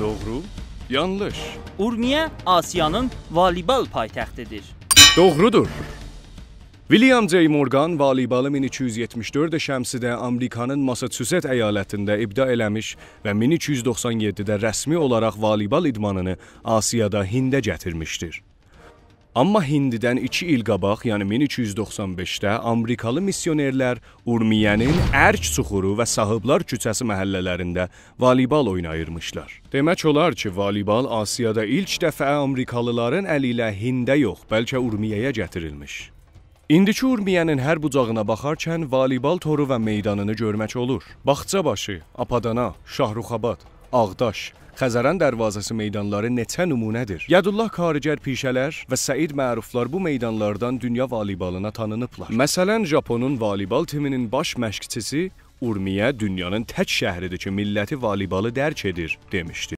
Doğru, yanlış. Urmiya Asiyanın voleybol paytaxtidir. Doğrudur. William J. Morgan voleybalı 1374-də Şəmsidə Amerikanın Massaçuset əyalətində ibda eləmiş və 1397-də rəsmi olaraq voleybal idmanını Asiyada Hində gətirmişdir. Amma hindidən 2 il qabaq, yəni 1395-də Amerikalı missionerlər Urmiyənin Ərç çuxuru və Sahıblar küçəsi məhəllələrində valibal oynayırmışlar. Demək olar ki, valibal Asiyada ilk dəfə Amerikalıların əli ilə Hində yox, bəlkə Urmiyəyə gətirilmiş. İndiki Urmiyənin hər bucağına baxarkən valibal toru və meydanını görmək olur. Baxçabaşı, Apadana, Şahruxabad, Ağdaş, Xəzərən dərvazası meydanları neçə nümunədir. Yadullah Karicər Pişələr və Səid Məruflar bu meydanlardan dünya voleybalına tanınıblar. Məsələn, Japonun voleybal timinin baş məşqçisi Urmiya dünyanın tək şəhridir ki, milləti voleybalı dərk edir demişdi.